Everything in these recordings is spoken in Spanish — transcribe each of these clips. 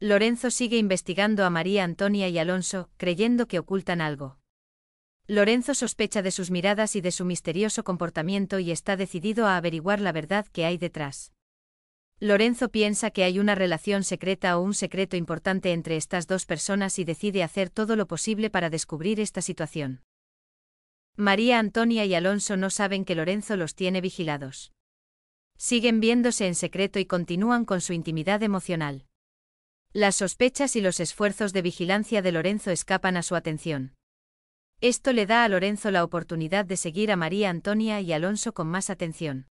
Lorenzo sigue investigando a María Antonia y Alonso, creyendo que ocultan algo. Lorenzo sospecha de sus miradas y de su misterioso comportamiento y está decidido a averiguar la verdad que hay detrás. Lorenzo piensa que hay una relación secreta o un secreto importante entre estas dos personas y decide hacer todo lo posible para descubrir esta situación. María Antonia y Alonso no saben que Lorenzo los tiene vigilados. Siguen viéndose en secreto y continúan con su intimidad emocional. Las sospechas y los esfuerzos de vigilancia de Lorenzo escapan a su atención. Esto le da a Lorenzo la oportunidad de seguir a María Antonia y Alonso con más atención.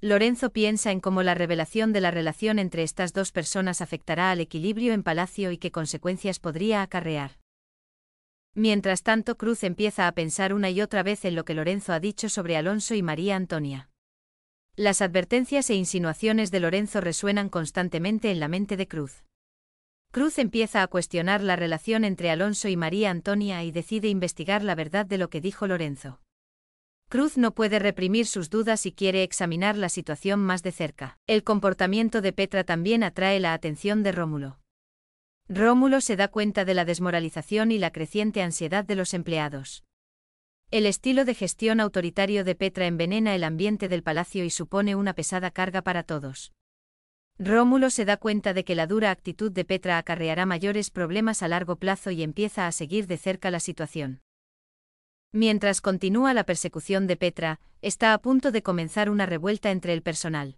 Lorenzo piensa en cómo la revelación de la relación entre estas dos personas afectará al equilibrio en Palacio y qué consecuencias podría acarrear. Mientras tanto, Cruz empieza a pensar una y otra vez en lo que Lorenzo ha dicho sobre Alonso y María Antonia. Las advertencias e insinuaciones de Lorenzo resuenan constantemente en la mente de Cruz. Cruz empieza a cuestionar la relación entre Alonso y María Antonia y decide investigar la verdad de lo que dijo Lorenzo. Cruz no puede reprimir sus dudas y quiere examinar la situación más de cerca. El comportamiento de Petra también atrae la atención de Rómulo. Rómulo se da cuenta de la desmoralización y la creciente ansiedad de los empleados. El estilo de gestión autoritario de Petra envenena el ambiente del palacio y supone una pesada carga para todos. Rómulo se da cuenta de que la dura actitud de Petra acarreará mayores problemas a largo plazo y empieza a seguir de cerca la situación. Mientras continúa la persecución de Petra, está a punto de comenzar una revuelta entre el personal.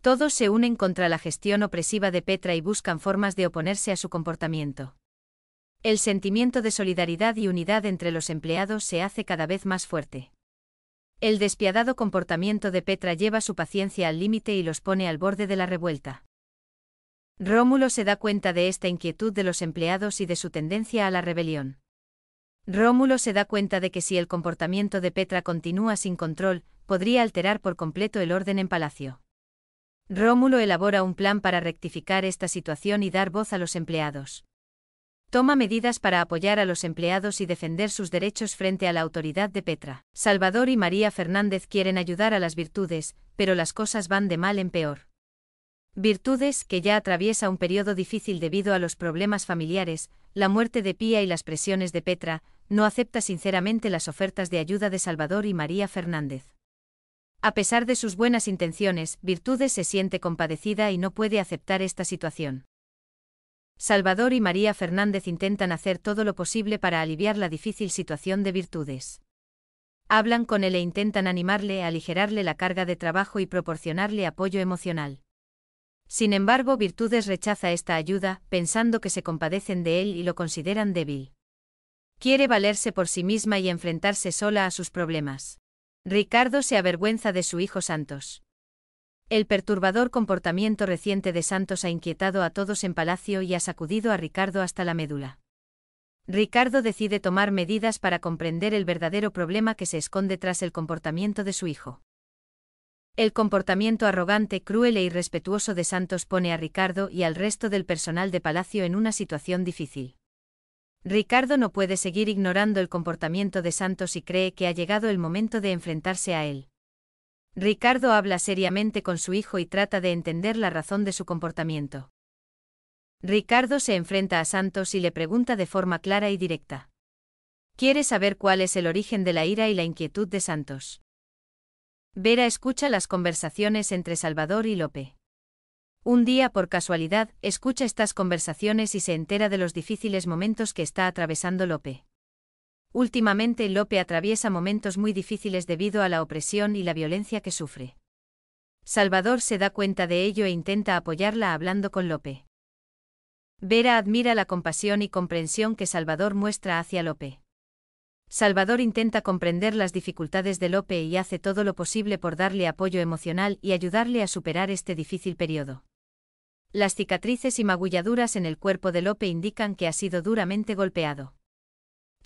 Todos se unen contra la gestión opresiva de Petra y buscan formas de oponerse a su comportamiento. El sentimiento de solidaridad y unidad entre los empleados se hace cada vez más fuerte. El despiadado comportamiento de Petra lleva su paciencia al límite y los pone al borde de la revuelta. Rómulo se da cuenta de esta inquietud de los empleados y de su tendencia a la rebelión. Rómulo se da cuenta de que si el comportamiento de Petra continúa sin control, podría alterar por completo el orden en palacio. Rómulo elabora un plan para rectificar esta situación y dar voz a los empleados. Toma medidas para apoyar a los empleados y defender sus derechos frente a la autoridad de Petra. Salvador y María Fernández quieren ayudar a las virtudes, pero las cosas van de mal en peor. Virtudes, que ya atraviesa un periodo difícil debido a los problemas familiares, la muerte de Pía y las presiones de Petra, no acepta sinceramente las ofertas de ayuda de Salvador y María Fernández. A pesar de sus buenas intenciones, Virtudes se siente compadecida y no puede aceptar esta situación. Salvador y María Fernández intentan hacer todo lo posible para aliviar la difícil situación de virtudes. Hablan con él e intentan animarle, aligerarle la carga de trabajo y proporcionarle apoyo emocional. Sin embargo, Virtudes rechaza esta ayuda, pensando que se compadecen de él y lo consideran débil. Quiere valerse por sí misma y enfrentarse sola a sus problemas. Ricardo se avergüenza de su hijo Santos. El perturbador comportamiento reciente de Santos ha inquietado a todos en Palacio y ha sacudido a Ricardo hasta la médula. Ricardo decide tomar medidas para comprender el verdadero problema que se esconde tras el comportamiento de su hijo. El comportamiento arrogante, cruel e irrespetuoso de Santos pone a Ricardo y al resto del personal de Palacio en una situación difícil. Ricardo no puede seguir ignorando el comportamiento de Santos y cree que ha llegado el momento de enfrentarse a él. Ricardo habla seriamente con su hijo y trata de entender la razón de su comportamiento. Ricardo se enfrenta a Santos y le pregunta de forma clara y directa. Quiere saber cuál es el origen de la ira y la inquietud de Santos. Vera escucha las conversaciones entre Salvador y Lope. Un día, por casualidad, escucha estas conversaciones y se entera de los difíciles momentos que está atravesando Lope. Últimamente Lope atraviesa momentos muy difíciles debido a la opresión y la violencia que sufre. Salvador se da cuenta de ello e intenta apoyarla hablando con Lope. Vera admira la compasión y comprensión que Salvador muestra hacia Lope. Salvador intenta comprender las dificultades de Lope y hace todo lo posible por darle apoyo emocional y ayudarle a superar este difícil periodo. Las cicatrices y magulladuras en el cuerpo de Lope indican que ha sido duramente golpeado.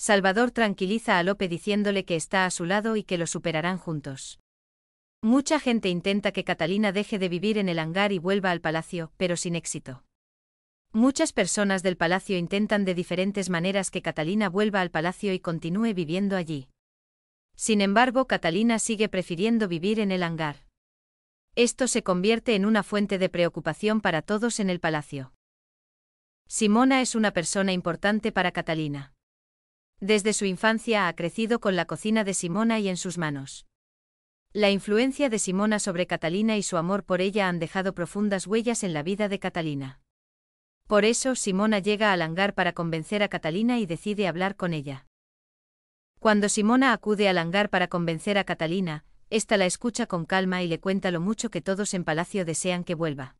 Salvador tranquiliza a Lope diciéndole que está a su lado y que lo superarán juntos. Mucha gente intenta que Catalina deje de vivir en el hangar y vuelva al palacio, pero sin éxito. Muchas personas del palacio intentan de diferentes maneras que Catalina vuelva al palacio y continúe viviendo allí. Sin embargo, Catalina sigue prefiriendo vivir en el hangar. Esto se convierte en una fuente de preocupación para todos en el palacio. Simona es una persona importante para Catalina. Desde su infancia ha crecido con la cocina de Simona y en sus manos. La influencia de Simona sobre Catalina y su amor por ella han dejado profundas huellas en la vida de Catalina. Por eso Simona llega al hangar para convencer a Catalina y decide hablar con ella. Cuando Simona acude al hangar para convencer a Catalina, ésta la escucha con calma y le cuenta lo mucho que todos en palacio desean que vuelva.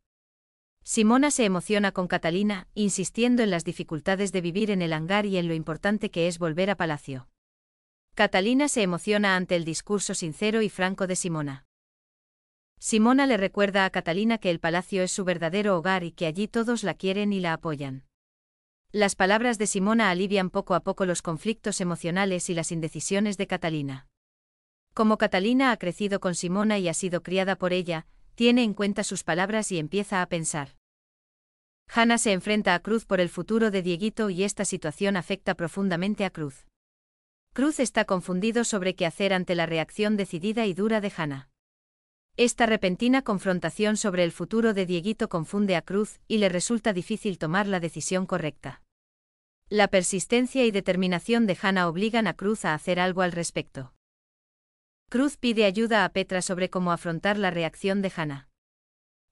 Simona se emociona con Catalina, insistiendo en las dificultades de vivir en el hangar y en lo importante que es volver a Palacio. Catalina se emociona ante el discurso sincero y franco de Simona. Simona le recuerda a Catalina que el palacio es su verdadero hogar y que allí todos la quieren y la apoyan. Las palabras de Simona alivian poco a poco los conflictos emocionales y las indecisiones de Catalina. Como Catalina ha crecido con Simona y ha sido criada por ella, tiene en cuenta sus palabras y empieza a pensar. Hannah se enfrenta a Cruz por el futuro de Dieguito y esta situación afecta profundamente a Cruz. Cruz está confundido sobre qué hacer ante la reacción decidida y dura de Hanna. Esta repentina confrontación sobre el futuro de Dieguito confunde a Cruz y le resulta difícil tomar la decisión correcta. La persistencia y determinación de Hannah obligan a Cruz a hacer algo al respecto. Cruz pide ayuda a Petra sobre cómo afrontar la reacción de Hannah.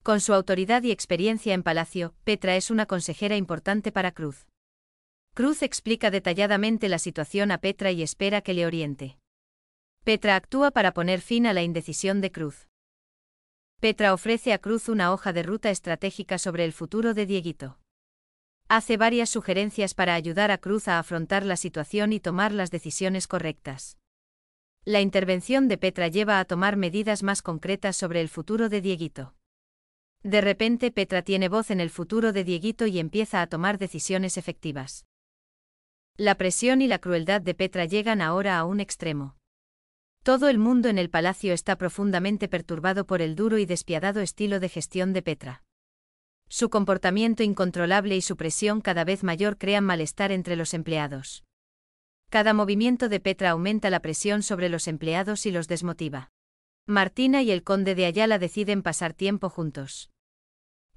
Con su autoridad y experiencia en Palacio, Petra es una consejera importante para Cruz. Cruz explica detalladamente la situación a Petra y espera que le oriente. Petra actúa para poner fin a la indecisión de Cruz. Petra ofrece a Cruz una hoja de ruta estratégica sobre el futuro de Dieguito. Hace varias sugerencias para ayudar a Cruz a afrontar la situación y tomar las decisiones correctas. La intervención de Petra lleva a tomar medidas más concretas sobre el futuro de Dieguito. De repente Petra tiene voz en el futuro de Dieguito y empieza a tomar decisiones efectivas. La presión y la crueldad de Petra llegan ahora a un extremo. Todo el mundo en el palacio está profundamente perturbado por el duro y despiadado estilo de gestión de Petra. Su comportamiento incontrolable y su presión cada vez mayor crean malestar entre los empleados. Cada movimiento de Petra aumenta la presión sobre los empleados y los desmotiva. Martina y el conde de Ayala deciden pasar tiempo juntos.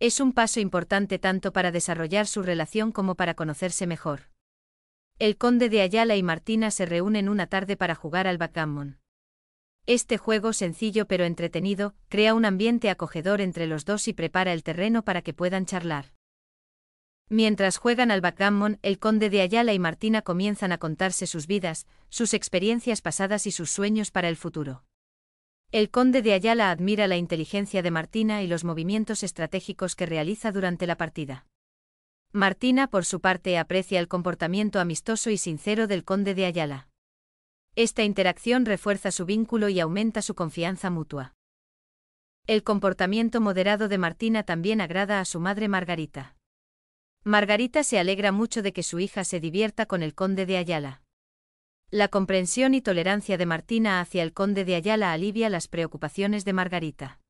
Es un paso importante tanto para desarrollar su relación como para conocerse mejor. El conde de Ayala y Martina se reúnen una tarde para jugar al backgammon. Este juego sencillo pero entretenido crea un ambiente acogedor entre los dos y prepara el terreno para que puedan charlar. Mientras juegan al backgammon, el conde de Ayala y Martina comienzan a contarse sus vidas, sus experiencias pasadas y sus sueños para el futuro. El conde de Ayala admira la inteligencia de Martina y los movimientos estratégicos que realiza durante la partida. Martina, por su parte, aprecia el comportamiento amistoso y sincero del conde de Ayala. Esta interacción refuerza su vínculo y aumenta su confianza mutua. El comportamiento moderado de Martina también agrada a su madre Margarita. Margarita se alegra mucho de que su hija se divierta con el conde de Ayala. La comprensión y tolerancia de Martina hacia el conde de Ayala alivia las preocupaciones de Margarita.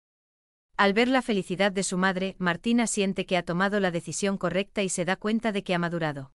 Al ver la felicidad de su madre, Martina siente que ha tomado la decisión correcta y se da cuenta de que ha madurado.